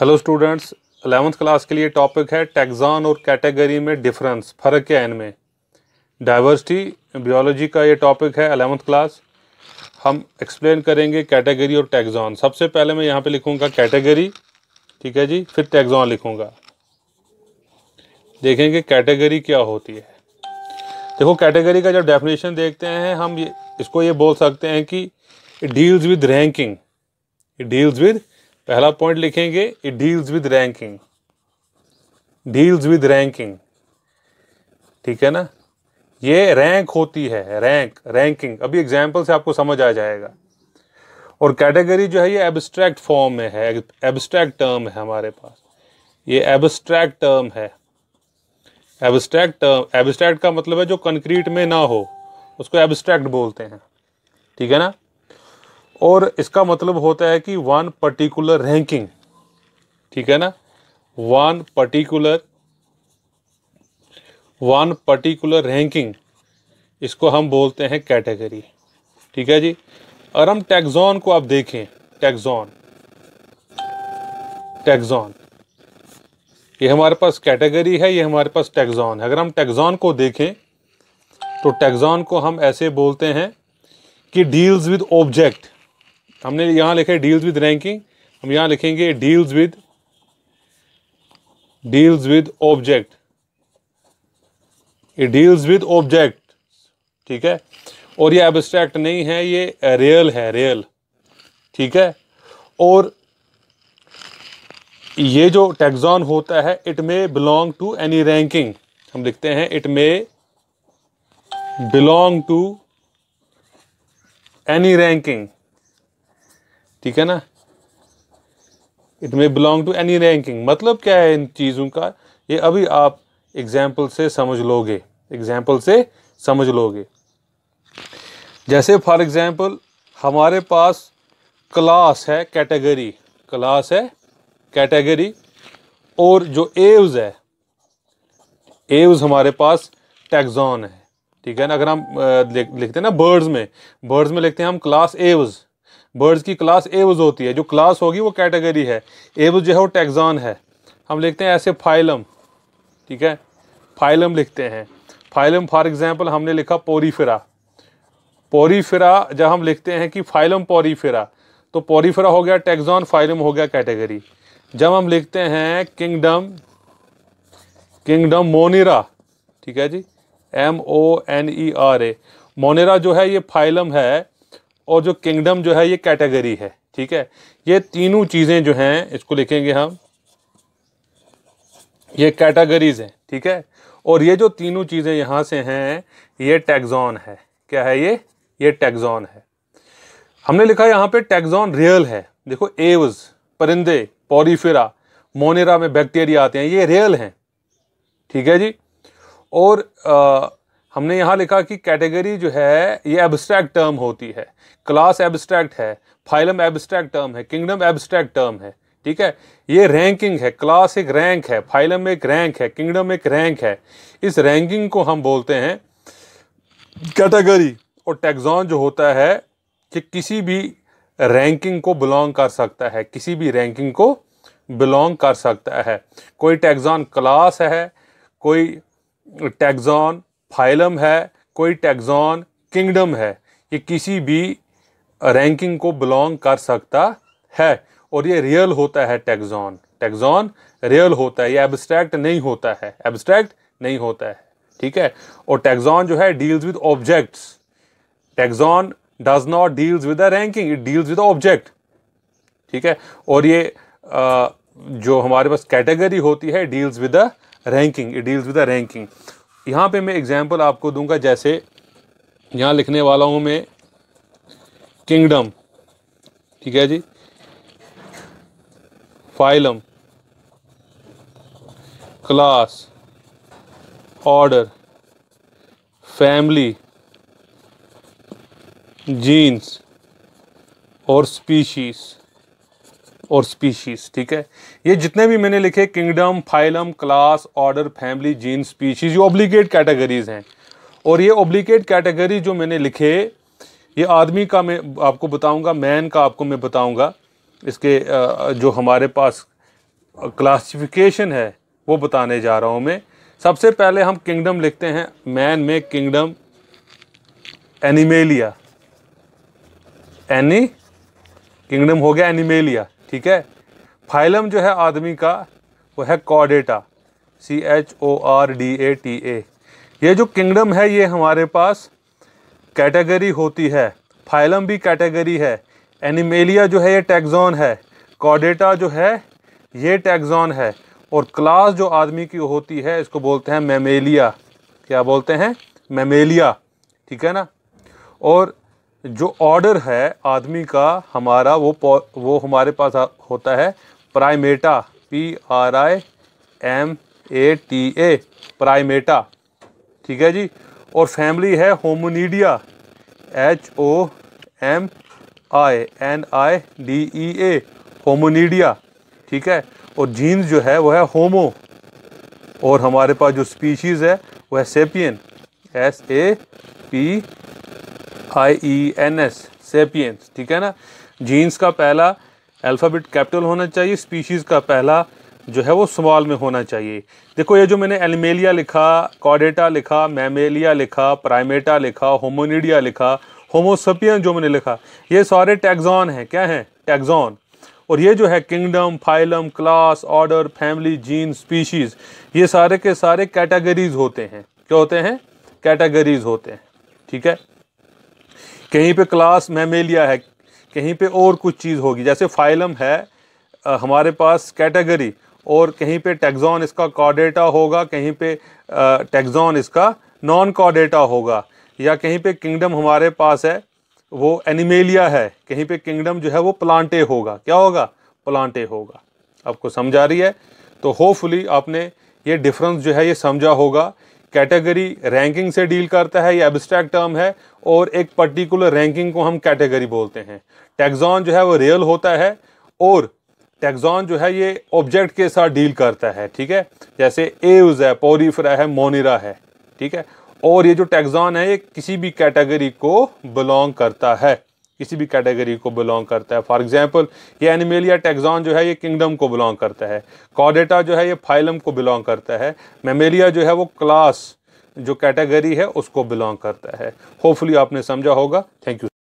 hello students eleventh class के लिए topic है टैक्सान और कैटेगरी में डिफरेंस फ़र्क क्या है इनमें डाइवर्सिटी बियोलॉजी का ये टॉपिक है अलेवंथ क्लास हम एक्सप्लेन करेंगे कैटेगरी और टैक्सान सबसे पहले मैं यहाँ पे लिखूँगा कैटेगरी ठीक है जी फिर टैक्सान लिखूँगा देखेंगे कैटेगरी क्या होती है देखो कैटेगरी का जब डेफिनेशन देखते हैं हम ये इसको ये बोल सकते हैं कि deals with ranking deals with पहला पॉइंट लिखेंगे it deals with ranking deals with ranking ठीक है ना ये रैंक होती है रैंक रैंकिंग अभी एग्जाम्पल से आपको समझ आ जाएगा और कैटेगरी जो है ये एब्स्ट्रैक्ट फॉर्म में है एब्स्ट्रैक्ट टर्म है हमारे पास ये एब्स्ट्रैक्ट टर्म है एब्स्ट्रैक्ट टर्म एब्स्ट्रैक्ट का मतलब है जो कंक्रीट में ना हो उसको एब्स्ट्रैक्ट बोलते हैं ठीक है ना और इसका मतलब होता है कि वन पर्टिकुलर रैंकिंग ठीक है ना one particular one particular ranking इसको हम बोलते हैं कैटेगरी ठीक है जी और हम टैक्सॉन को आप देखें टैक्सॉन टैक्सॉन ये हमारे पास कैटेगरी है ये हमारे पास टैक्सॉन है अगर हम टैक्सॉन को देखें तो टैक्सॉन को हम ऐसे बोलते हैं कि डील्स विद ऑब्जेक्ट हमने यहाँ लिखा है डील्स विद रैंकिंग हम यहाँ लिखेंगे deals with deals with object ये डील्स विद ऑब्जेक्ट ठीक है और ये एब्स्ट्रैक्ट नहीं है ये रियल है रियल ठीक है और ये जो टैक्सॉन होता है it may belong to any ranking हम लिखते हैं it may belong to any ranking ठीक है ना it may belong to any ranking मतलब क्या है इन चीज़ों का ये अभी आप एग्जाम्पल से समझ लोगे एग्जाम्पल से समझ लोगे जैसे फॉर एग्ज़ाम्पल हमारे पास क्लास है कैटेगरी क्लास है कैटेगरी और जो एव्स है एव्स हमारे पास टैक्सॉन है ठीक है ना अगर हम लिखते हैं ना बर्ड्स में बर्ड्स में लिखते हैं हम क्लास एव्स बर्ड्स की क्लास एवज होती है जो क्लास होगी वो कैटेगरी है एवज जो है वो टैक्जान है हम लिखते हैं ऐसे फाइलम ठीक है फाइलम लिखते हैं फाइलम फॉर एग्ज़ाम्पल हमने लिखा पोरीफिरा पोरीफिरा जब हम लिखते हैं कि फाइलम पोरीफिरा तो पोरीफिरा हो गया टैक्जॉन फाइलम हो गया कैटेगरी जब हम लिखते हैं किंगडम किंगडम मोनिरा ठीक है जी M O N E R A Monera जो है ये फाइलम है और जो किंगडम जो है ये कैटेगरी है ठीक है ये तीनों चीज़ें जो हैं इसको लिखेंगे हम ये कैटेगरीज हैं ठीक है और ये जो तीनों चीज़ें यहाँ से हैं ये टैक्सॉन है क्या है ये ये टैक्सॉन है हमने लिखा यहाँ पे टैक्सॉन रियल है देखो एवज परिंदे पॉरीफेरा मोनेरा में बैक्टीरिया आते हैं ये रियल हैं ठीक है जी और आ, हमने यहाँ लिखा कि कैटेगरी जो है ये एब्स्ट्रैक्ट टर्म होती है क्लास एब्स्ट्रैक्ट है फाइलम एब्स्ट्रैक्ट टर्म है किंगडम एब्स्ट्रैक्ट टर्म है ठीक है ये रैंकिंग है क्लास एक रैंक है फाइलम एक रैंक है किंगडम एक रैंक है इस रैंकिंग को हम बोलते हैं कैटेगरी और टैक्सॉन जो होता है कि किसी भी रैंकिंग को बिलोंग कर सकता है किसी भी रैंकिंग को बिलोंग कर सकता है कोई टैक्सॉन क्लास है कोई टैक्सॉन फाइलम है कोई टैक्सॉन किंगडम है ये किसी भी रैंकिंग को बिलोंग कर सकता है और ये रियल होता है टैक्सॉन टैक्सॉन रियल होता है ये एब्स्ट्रैक्ट नहीं होता है एब्स्ट्रैक्ट नहीं होता है ठीक है और टैक्सॉन जो है deals with objects taxon does not deals with a ranking it deals with object ठीक है और ये आ, जो हमारे पास कैटेगरी होती है deals with a ranking it deals with a ranking यहाँ पे मैं एग्ज़ाम्पल आपको दूंगा जैसे यहाँ लिखने वाला हूँ मैं किंगडम ठीक है जी phylum class order family genus और स्पीशीज़ और स्पीशीज़ ठीक है ये जितने भी मैंने लिखे kingdom phylum class order family genus species ये ऑब्लिकेट कैटेगरीज़ हैं और ये ऑब्लिकेट कैटेगरी जो मैंने लिखे ये आदमी का मैं आपको बताऊंगा मैन का आपको मैं बताऊंगा इसके जो हमारे पास क्लासिफिकेशन है वो बताने जा रहा हूँ मैं सबसे पहले हम किंगडम लिखते हैं मैन में किंगडम एनिमेलिया एनी किंगडम हो गया एनिमेलिया ठीक है फाइलम जो है आदमी का वो है कॉडेटा C H O R D A T A ये जो किंगडम है ये हमारे पास कैटेगरी होती है फाइलम भी कैटेगरी है एनिमेलिया जो है ये टैक्सॉन है कॉडेटा जो है ये टैक्सॉन है और क्लास जो आदमी की होती है इसको बोलते हैं मेमेलिया क्या बोलते हैं मेमेलिया ठीक है ना और जो ऑर्डर है आदमी का हमारा वो वो हमारे पास होता है Primata P R I M A T A Primata ठीक है जी और फैमिली है Hominidae H O M I N I D E A Hominidae ठीक है और जीन्स जो है वो है होमो और हमारे पास जो स्पीशीज़ है वह sapien S A P I E N S sapiens ठीक है ना जीन्स का पहला अल्फ़ाबेट कैपिटल होना चाहिए स्पीशीज़ का पहला जो है वो स्मॉल में होना चाहिए देखो ये जो मैंने एलिमेलिया लिखा कॉडेटा लिखा मैमेलिया लिखा प्राइमेटा लिखा होमोनिडिया लिखा होमोसपियन जो मैंने लिखा ये सारे टैक्जॉन हैं क्या हैं टैक्जॉन और ये जो है kingdom phylum class order family genus species ये सारे के सारे कैटेगरीज होते हैं क्या होते हैं कैटेगरीज होते हैं ठीक है कहीं पे क्लास मेमेलिया है कहीं पे और कुछ चीज़ होगी जैसे फाइलम है आ, हमारे पास कैटेगरी और कहीं पे टैक्सॉन इसका कॉडेटा होगा कहीं पे टैक्सॉन इसका नॉन कॉडेटा होगा या कहीं पे किंगडम हमारे पास है वो एनिमेलिया है कहीं पे किंगडम जो है वो प्लांटे होगा क्या होगा प्लांटे होगा आपको समझ आ रही है तो होपफुली आपने ये डिफरेंस जो है ये समझा होगा कैटेगरी रैंकिंग से डील करता है ये एब्स्ट्रैक्ट टर्म है और एक पर्टिकुलर रैंकिंग को हम कैटेगरी बोलते हैं टैक्सॉन जो है वो रियल होता है और टैक्सॉन जो है ये ऑब्जेक्ट के साथ डील करता है ठीक है जैसे एव्स है पोरीफ्रा है मोनिरा है ठीक है और ये जो टैक्सॉन है ये किसी भी कैटेगरी को बिलोंग करता है किसी भी कैटेगरी को बिलोंग करता है फॉर एग्जाम्पल ये एनिमेलिया टेक्जॉन जो है ये किंगडम को बिलोंग करता है कॉडेटा जो है ये फाइलम को बिलोंग करता है मेमेलिया जो है वो क्लास जो कैटेगरी है उसको बिलोंग करता है होपफुली आपने समझा होगा थैंक यू